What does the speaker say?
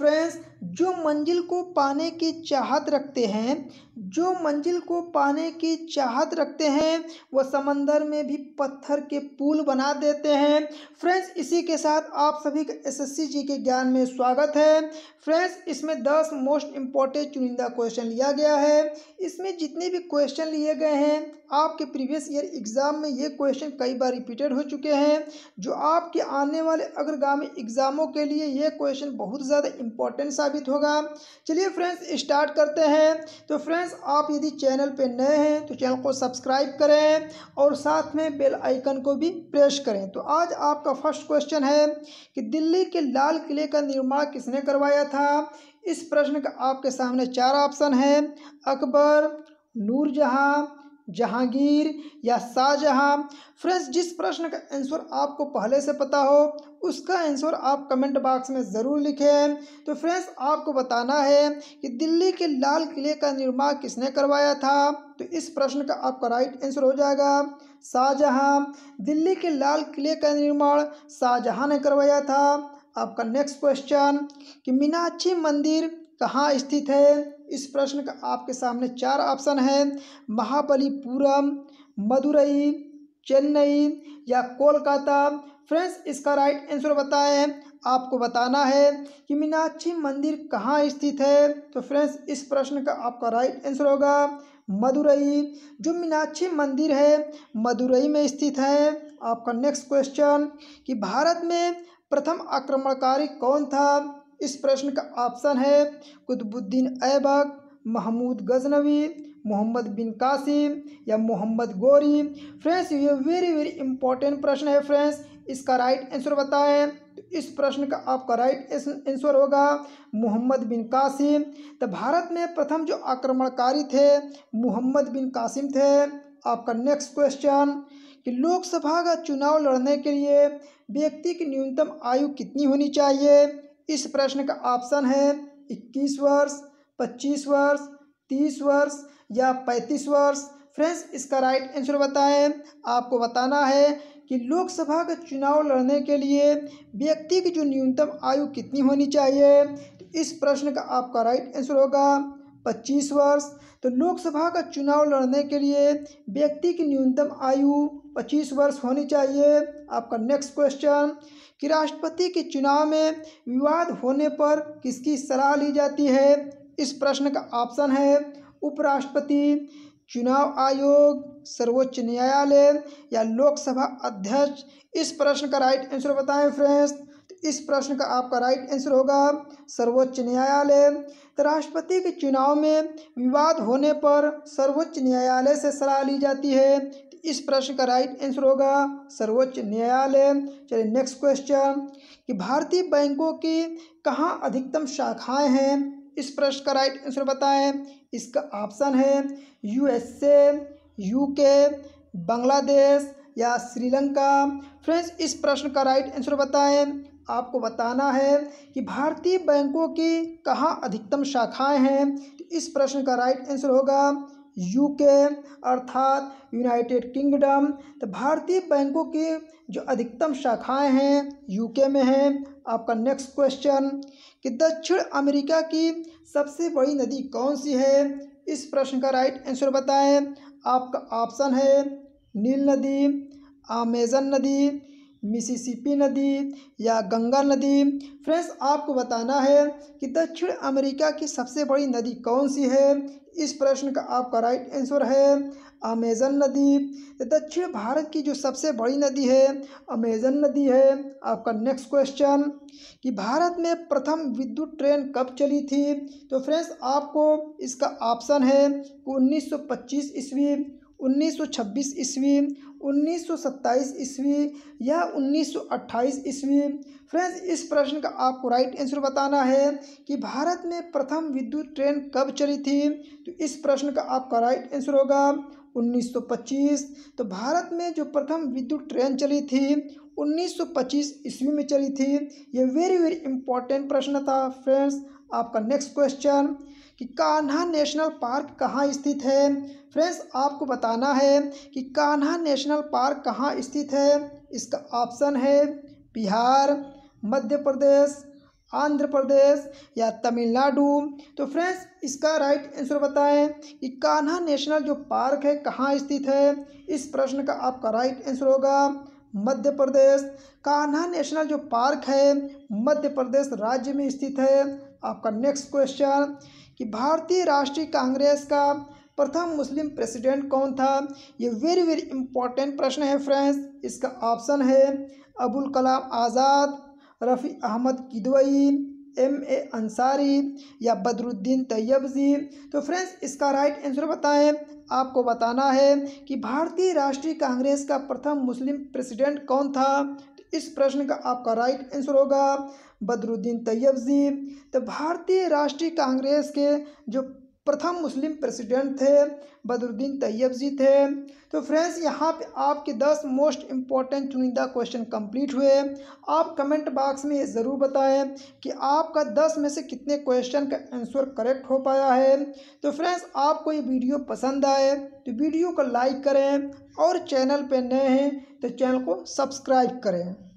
friends जो मंजिल को पाने की चाहत रखते हैं जो मंजिल को पाने की चाहत रखते हैं वह समंदर में भी पत्थर के पुल बना देते हैं फ्रेंड्स इसी के साथ आप सभी का एसएससी जी के ज्ञान में स्वागत है फ्रेंड्स इसमें दस मोस्ट इम्पॉर्टेंट चुनिंदा क्वेश्चन लिया गया है इसमें जितने भी क्वेश्चन लिए गए हैं आपके प्रीवियस ईयर एग्ज़ाम में ये क्वेश्चन कई बार रिपीटेड हो चुके हैं जो आपके आने वाले अग्रगामी एग्ज़ामों के लिए ये क्वेश्चन बहुत ज़्यादा इम्पोर्टेंट साबित होगा चलिए फ्रेंड्स स्टार्ट करते हैं तो फ्रेंड्स आप यदि चैनल पर नए हैं तो चैनल को सब्सक्राइब करें और साथ में बेल आइकन को भी प्रेस करें तो आज आपका फर्स्ट क्वेश्चन है कि दिल्ली के लाल किले का निर्माण किसने करवाया था इस प्रश्न का आपके सामने चार ऑप्शन है अकबर नूरजहाँ जहांगीर या शाहजहाँ फ्रेंड्स जिस प्रश्न का आंसर आपको पहले से पता हो उसका आंसर आप कमेंट बॉक्स में ज़रूर लिखें तो फ्रेंड्स आपको बताना है कि दिल्ली के लाल किले का निर्माण किसने करवाया था तो इस प्रश्न का आपका राइट आंसर हो जाएगा शाहजहाँ दिल्ली के लाल किले का निर्माण शाहजहाँ ने करवाया था आपका नेक्स्ट क्वेश्चन कि मीनाक्षी मंदिर कहाँ स्थित है इस प्रश्न का आपके सामने चार ऑप्शन है महाबलीपुरम मदुरई चेन्नई या कोलकाता फ्रेंड्स इसका राइट आंसर बताएं आपको बताना है कि मीनाक्षी मंदिर कहाँ स्थित है तो फ्रेंड्स इस प्रश्न का आपका राइट आंसर होगा मदुरई जो मीनाक्षी मंदिर है मदुरई में स्थित है आपका नेक्स्ट क्वेश्चन कि भारत में प्रथम आक्रमणकारी कौन था इस प्रश्न का ऑप्शन है कुतुबुद्दीन ऐबक महमूद गजनवी मोहम्मद बिन कासिम या मोहम्मद गोरी फ्रेंड्स ये वेरी वेरी इंपॉर्टेंट प्रश्न है फ्रेंड्स इसका राइट आंसर बताएं तो इस प्रश्न का आपका राइट आंसर होगा मोहम्मद बिन कासिम तो भारत में प्रथम जो आक्रमणकारी थे मोहम्मद बिन कासिम थे आपका नेक्स्ट क्वेश्चन कि लोकसभा का चुनाव लड़ने के लिए व्यक्ति की न्यूनतम आयु कितनी होनी चाहिए इस प्रश्न का ऑप्शन है इक्कीस वर्ष पच्चीस वर्ष तीस वर्ष या पैंतीस वर्ष फ्रेंड्स इसका राइट आंसर बताएं आपको बताना है कि लोकसभा का चुनाव लड़ने के लिए व्यक्ति की जो न्यूनतम आयु कितनी होनी चाहिए तो इस प्रश्न का आपका राइट आंसर होगा पच्चीस वर्ष तो लोकसभा का चुनाव लड़ने के लिए व्यक्ति की न्यूनतम आयु पच्चीस वर्ष होनी चाहिए आपका नेक्स्ट क्वेश्चन कि राष्ट्रपति के चुनाव में विवाद होने पर किसकी सलाह ली जाती है इस प्रश्न का ऑप्शन है उपराष्ट्रपति चुनाव आयोग सर्वोच्च न्यायालय या लोकसभा अध्यक्ष इस प्रश्न का राइट आंसर बताएं फ्रेंड्स तो इस प्रश्न का आपका राइट आंसर होगा सर्वोच्च न्यायालय तो राष्ट्रपति के चुनाव में विवाद होने पर सर्वोच्च न्यायालय से सलाह ली जाती है इस प्रश्न का राइट आंसर होगा सर्वोच्च न्यायालय चलिए नेक्स्ट क्वेश्चन कि भारतीय बैंकों की कहाँ अधिकतम शाखाएं हैं इस प्रश्न का राइट आंसर बताएं इसका ऑप्शन है यूएसए यूके बांग्लादेश या श्रीलंका फ्रेंड्स इस प्रश्न का राइट आंसर बताएं आपको बताना है कि भारतीय बैंकों की कहाँ अधिकतम शाखाएं हैं तो इस प्रश्न का राइट आंसर होगा यूके अर्थात यूनाइटेड किंगडम तो भारतीय बैंकों की जो अधिकतम शाखाएं हैं यूके में हैं आपका नेक्स्ट क्वेश्चन कि दक्षिण अमेरिका की सबसे बड़ी नदी कौन सी है इस प्रश्न का राइट आंसर बताएं आपका ऑप्शन है नील नदी आमेजन नदी मिसिसिपी नदी या गंगा नदी फ्रेंड्स आपको बताना है कि दक्षिण अमेरिका की सबसे बड़ी नदी कौन सी है इस प्रश्न का आपका राइट आंसर है अमेजन नदी दक्षिण भारत की जो सबसे बड़ी नदी है अमेजन नदी है आपका नेक्स्ट क्वेश्चन कि भारत में प्रथम विद्युत ट्रेन कब चली थी तो फ्रेंड्स आपको इसका ऑप्शन है उन्नीस सौ पच्चीस ईस्वी 1926 ईस्वी 1927 ईस्वी या 1928 ईस्वी फ्रेंड्स इस प्रश्न का आपको राइट आंसर बताना है कि भारत में प्रथम विद्युत ट्रेन कब चली थी तो इस प्रश्न का आपका राइट आंसर होगा 1925 तो भारत में जो प्रथम विद्युत ट्रेन चली थी 1925 ईस्वी में चली थी यह वेरी वेरी इंपॉर्टेंट प्रश्न था फ्रेंड्स आपका नेक्स्ट क्वेश्चन कि कान्हा नेशनल पार्क कहाँ स्थित है फ्रेंड्स आपको बताना है कि कान्हा नेशनल पार्क कहाँ स्थित है इसका ऑप्शन है बिहार मध्य प्रदेश आंध्र प्रदेश या तमिलनाडु तो फ्रेंड्स इसका राइट आंसर बताएं कि कान्हा नेशनल जो पार्क है कहाँ स्थित है इस प्रश्न का आपका राइट आंसर होगा मध्य प्रदेश कान्हा नेशनल जो पार्क है मध्य प्रदेश राज्य में स्थित है आपका नेक्स्ट क्वेश्चन कि भारतीय राष्ट्रीय कांग्रेस का प्रथम मुस्लिम प्रेसिडेंट कौन था ये वेरी वेरी इंपॉर्टेंट प्रश्न है फ्रेंड्स इसका ऑप्शन है अबुल कलाम आज़ाद रफ़ी अहमद किदवई एम ए अंसारी या बदरुद्दीन तैयब जी तो फ्रेंड्स इसका राइट आंसर बताएं आपको बताना है कि भारतीय राष्ट्रीय कांग्रेस का प्रथम मुस्लिम प्रेसिडेंट कौन था इस प्रश्न का आपका राइट आंसर होगा बदरुद्दीन जी तो भारतीय राष्ट्रीय कांग्रेस के जो प्रथम मुस्लिम प्रेसिडेंट थे बदरुद्दीन तैयब जी थे तो फ्रेंड्स यहाँ पे आपके दस मोस्ट इम्पॉर्टेंट चुनिंदा क्वेश्चन कंप्लीट हुए आप कमेंट बॉक्स में ये ज़रूर बताएं कि आपका दस में से कितने क्वेश्चन का आंसर करेक्ट हो पाया है तो फ्रेंड्स आपको ये वीडियो पसंद आए तो वीडियो को लाइक करें और चैनल पर नए हैं तो चैनल को सब्सक्राइब करें